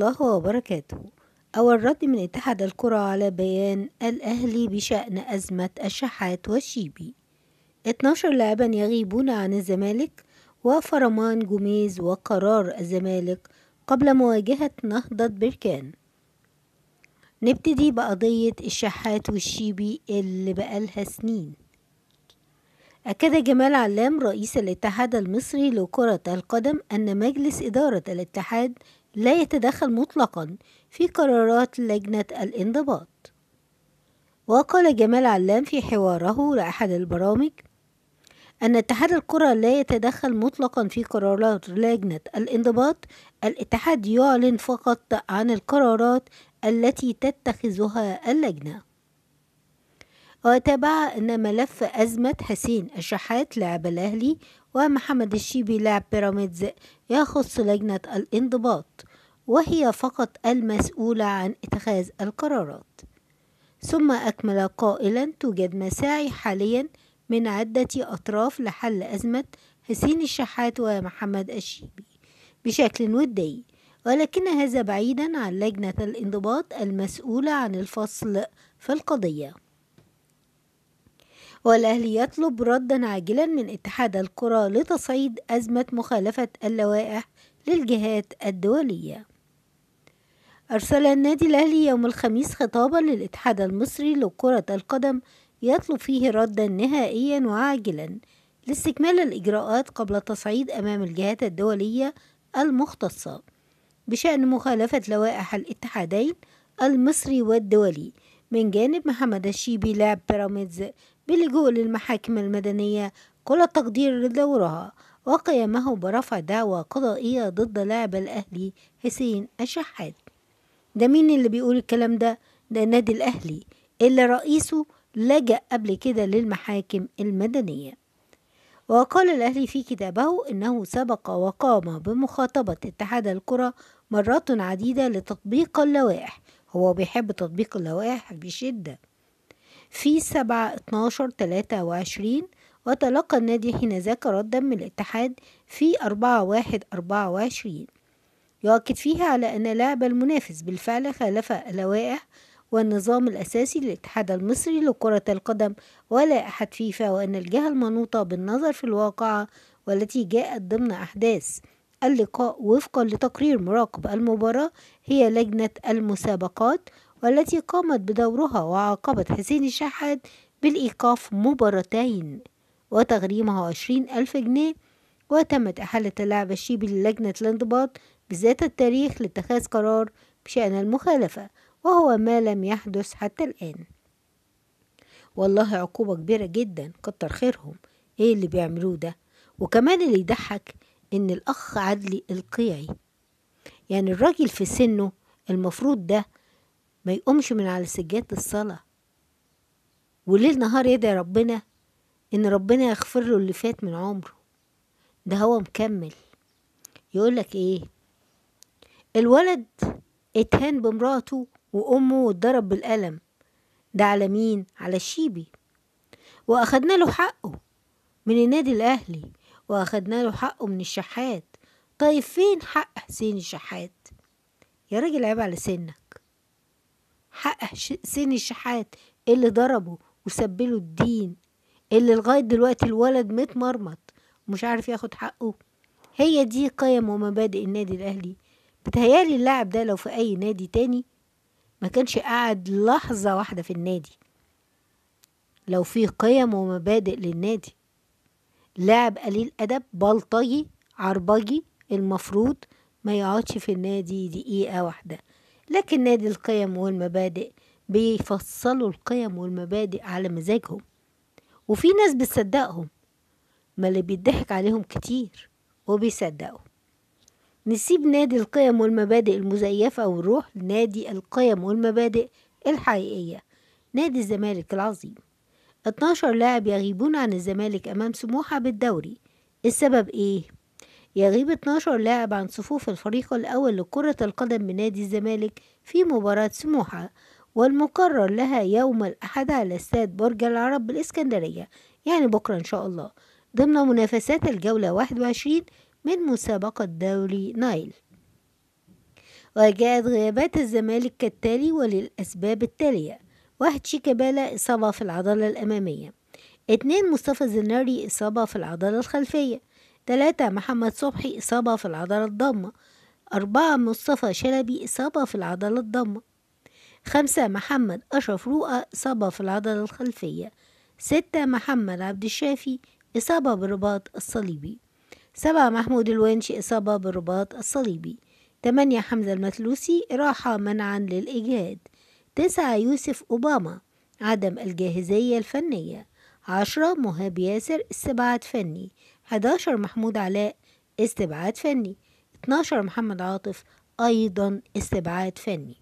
الله وبركاته أول رد من اتحاد الكرة على بيان الأهلي بشأن أزمة الشحات والشيبي 12 لاعبا يغيبون عن الزمالك وفرمان جوميز وقرار الزمالك قبل مواجهة نهضة بركان نبتدي بقضية الشحات والشيبي اللي بقالها سنين أكد جمال علام رئيس الاتحاد المصري لكرة القدم أن مجلس إدارة الاتحاد لا يتدخل مطلقا في قرارات لجنة الانضباط وقال جمال علام في حواره لأحد البرامج أن اتحاد الكرة لا يتدخل مطلقا في قرارات لجنة الانضباط الاتحاد يعلن فقط عن القرارات التي تتخذها اللجنة وتابع أن ملف أزمة حسين الشحات لاعب الأهلي ومحمد الشيبي لاعب بيراميدز يخص لجنة الانضباط وهي فقط المسؤولة عن اتخاذ القرارات ثم أكمل قائلا توجد مساعي حاليا من عدة أطراف لحل أزمة حسين الشحات ومحمد الشيبي بشكل ودي ولكن هذا بعيدا عن لجنة الانضباط المسؤولة عن الفصل في القضية والأهلي يطلب ردا عاجلا من اتحاد الكرة لتصعيد أزمة مخالفة اللوائح للجهات الدولية أرسل النادي الأهلي يوم الخميس خطابا للاتحاد المصري لكرة القدم يطلب فيه ردا نهائيا وعاجلا لاستكمال الإجراءات قبل التصعيد أمام الجهات الدولية المختصة بشأن مخالفة لوائح الاتحادين المصري والدولي من جانب محمد الشيبي لاعب بيراميدز باللجوء للمحاكم المدنية كل التقدير لدورها وقيامه برفع دعوى قضائية ضد لاعب الأهلي حسين الشحات ده مين اللي بيقول الكلام ده؟ ده النادي الأهلي اللي رئيسه لجأ قبل كده للمحاكم المدنية وقال الأهلي في كتابه إنه سبق وقام بمخاطبة اتحاد الكرة مرات عديدة لتطبيق اللوائح هو بيحب تطبيق اللوائح بشدة في سبعة اتناشر تلاتة وعشرين وتلقى النادي حين ذاك ردا من الاتحاد في أربعة واحد أربعة وعشرين يؤكد فيها على أن لاعب المنافس بالفعل خالف اللوائح والنظام الأساسي للاتحاد المصري لكرة القدم ولائحة فيفا وأن الجهة المنوطة بالنظر في الواقعة والتي جاءت ضمن أحداث اللقاء وفقا لتقرير مراقب المباراة هي لجنة المسابقات والتي قامت بدورها وعاقبت حسين الشحات بالإيقاف مباراتين وتغريمه عشرين ألف جنيه وتمت إحالة اللاعب الشيبي للجنة الانضباط بذات التاريخ لاتخاذ قرار بشأن المخالفة وهو ما لم يحدث حتى الآن والله عقوبة كبيرة جدا كتر خيرهم ايه اللي بيعملوه ده وكمان اللي يضحك إن الأخ عدلي القيعي يعني الراجل في سنه المفروض ده ما يقومش من على سجادة الصلاة وليل نهار يدعي ربنا إن ربنا يغفر له اللي فات من عمره ده هو مكمل يقولك إيه الولد اتهان بمراته وأمه واتضرب بالقلم ده على مين على الشيبي وأخدنا له حقه من النادي الأهلي واخدنا له حقه من الشحات طيب فين حق حسين الشحات يا راجل عيب على سنك حق حسين الشحات اللي ضربه وسبله الدين اللي لغاية دلوقتي الولد متمرمط ومش عارف ياخد حقه هي دي قيم ومبادئ النادي الأهلي بتهيالي اللاعب ده لو في أي نادي تاني ما كانش قاعد لحظة واحدة في النادي لو في قيم ومبادئ للنادي لاعب قليل أدب بلطجي عربجي المفروض ما يقعدش في النادي دقيقة واحدة لكن نادي القيم والمبادئ بيفصلوا القيم والمبادئ على مزاجهم وفي ناس بتصدقهم ما اللي بيضحك عليهم كتير وبيصدقوا نسيب نادي القيم والمبادئ المزيفة ونروح نادي القيم والمبادئ الحقيقية نادي الزمالك العظيم 12 لاعب يغيبون عن الزمالك أمام سموحة بالدوري السبب إيه؟ يغيب 12 لاعب عن صفوف الفريق الأول لكرة القدم بنادي الزمالك في مباراة سموحة والمقرر لها يوم الأحد على استاد برج العرب بالإسكندرية يعني بكرة إن شاء الله ضمن منافسات الجولة 21 من مسابقة دوري نايل وجاءت غيابات الزمالك كالتالي وللأسباب التالية واحد شيكابالا إصابة في العضلة الأمامية اتنين مصطفى زناري إصابة في العضلة الخلفية تلاتة محمد صبحي إصابة في العضلة الضمة أربعة مصطفى شلبي إصابة في العضلة الضمة خمسة محمد أشرف رؤى إصابة في العضلة الخلفية ستة محمد عبد الشافي إصابة بالرباط الصليبي سبعة محمود الونشي إصابة بالرباط الصليبي تمانية حمزة المتلوسي راحة منعا للإجهاد تسعة يوسف أوباما عدم الجاهزية الفنية عشرة مهاب ياسر استبعاد فني 11 محمود علاء استبعاد فني 12 محمد عاطف أيضا استبعاد فني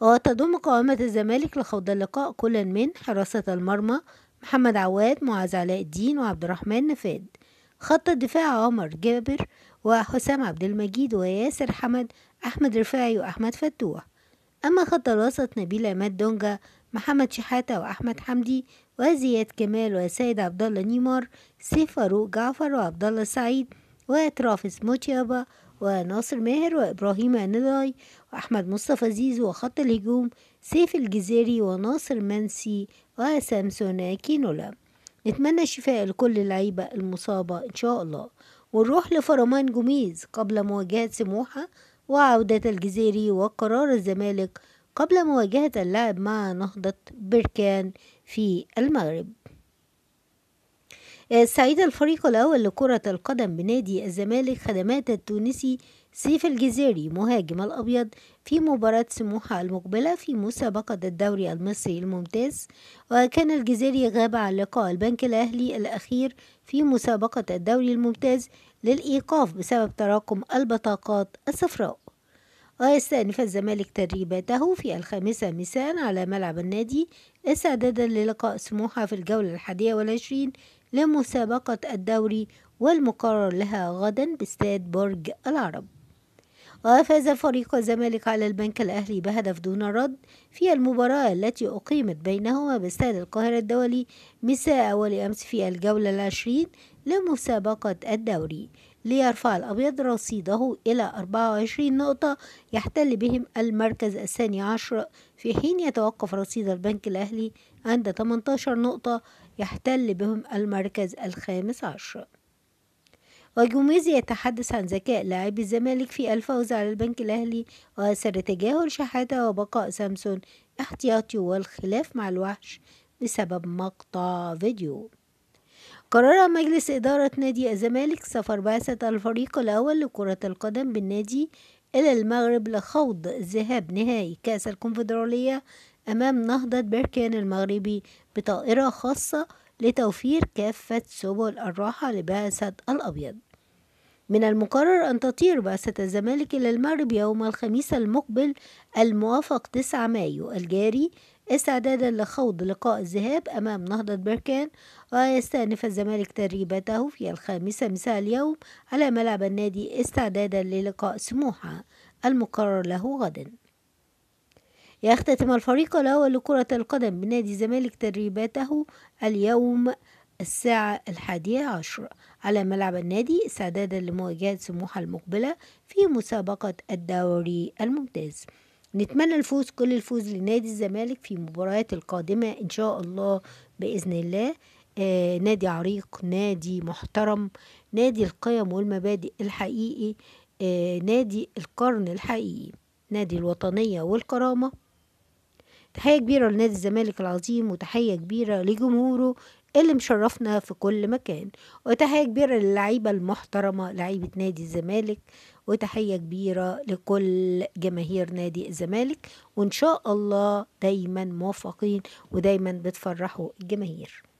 وتضم قائمة الزمالك لخوض اللقاء كل من حراسة المرمى محمد عواد معاذ علاء الدين وعبد الرحمن نفاد خط الدفاع عمر جابر وحسام عبد المجيد وياسر حمد أحمد رفاعي وأحمد فتوح أما خط الوسط نبيلة مات دونجا محمد شحاتة وأحمد حمدي وزياد كمال وسيد عبد الله نيمار سيف فاروق جعفر وعبد الله سعيد وترافيس موتيابا وناصر ماهر وإبراهيم عنلاي وأحمد مصطفى زيزو وخط الهجوم سيف الجزيري وناصر منسي وسامسون كينولا نتمنى الشفاء لكل اللعيبة المصابة إن شاء الله ونروح لفرمان جوميز قبل مواجهة سموحة وعودة الجزيري وقرار الزمالك قبل مواجهة اللعب مع نهضة بركان في المغرب سعيد الفريق الأول لكرة القدم بنادي الزمالك خدمات التونسي سيف الجزيري مهاجم الأبيض في مباراة سموحة المقبلة في مسابقة الدوري المصري الممتاز وكان الجزيري غاب عن لقاء البنك الأهلي الأخير في مسابقة الدوري الممتاز للإيقاف بسبب تراكم البطاقات الصفراء ويستأنف آية الزمالك تدريباته في الخامسة مساء على ملعب النادي استعدادا للقاء سموحة في الجولة الحادية والعشرين لمسابقة الدوري والمقرر لها غدا باستاد برج العرب وفاز فريق الزمالك على البنك الأهلي بهدف دون رد في المباراة التي أقيمت بينهما باستاد القاهرة الدولي مساء أول أمس في الجولة العشرين لمسابقة الدوري ليرفع الأبيض رصيده إلى 24 نقطة يحتل بهم المركز الثاني عشر في حين يتوقف رصيد البنك الأهلي عند 18 نقطة يحتل بهم المركز الخامس عشر وجوميز يتحدث عن ذكاء لاعبي الزمالك في الفوز على البنك الأهلي وأثر تجاهل شحاتة وبقاء سامسون احتياطي والخلاف مع الوحش بسبب مقطع فيديو قرر مجلس إدارة نادي الزمالك سفر بعثة الفريق الأول لكرة القدم بالنادي إلى المغرب لخوض ذهاب نهائي كأس الكونفدرالية أمام نهضة بركان المغربي بطائرة خاصة لتوفير كافة سبل الراحة لبعثة الأبيض من المقرر أن تطير بعثة الزمالك إلى المغرب يوم الخميس المقبل الموافق 9 مايو الجاري استعدادا لخوض لقاء الذهاب أمام نهضة بركان ويستأنف الزمالك تدريباته في الخامسة مساء اليوم على ملعب النادي استعدادا للقاء سموحة المقرر له غدا يختتم الفريق الأول لكرة القدم بنادي الزمالك تدريباته اليوم الساعة الحادية عشر على ملعب النادي استعدادا لمواجهة سموحة المقبلة في مسابقة الدوري الممتاز نتمنى الفوز كل الفوز لنادي الزمالك في مباريات القادمة إن شاء الله بإذن الله آه نادي عريق نادي محترم نادي القيم والمبادئ الحقيقي آه نادي القرن الحقيقي نادي الوطنية والكرامة تحية كبيرة لنادي الزمالك العظيم وتحية كبيرة لجمهوره اللي مشرفنا في كل مكان وتحية كبيرة للعيبة المحترمة لعيبة نادي الزمالك وتحية كبيرة لكل جماهير نادي الزمالك وإن شاء الله دايما موفقين ودايما بتفرحوا الجماهير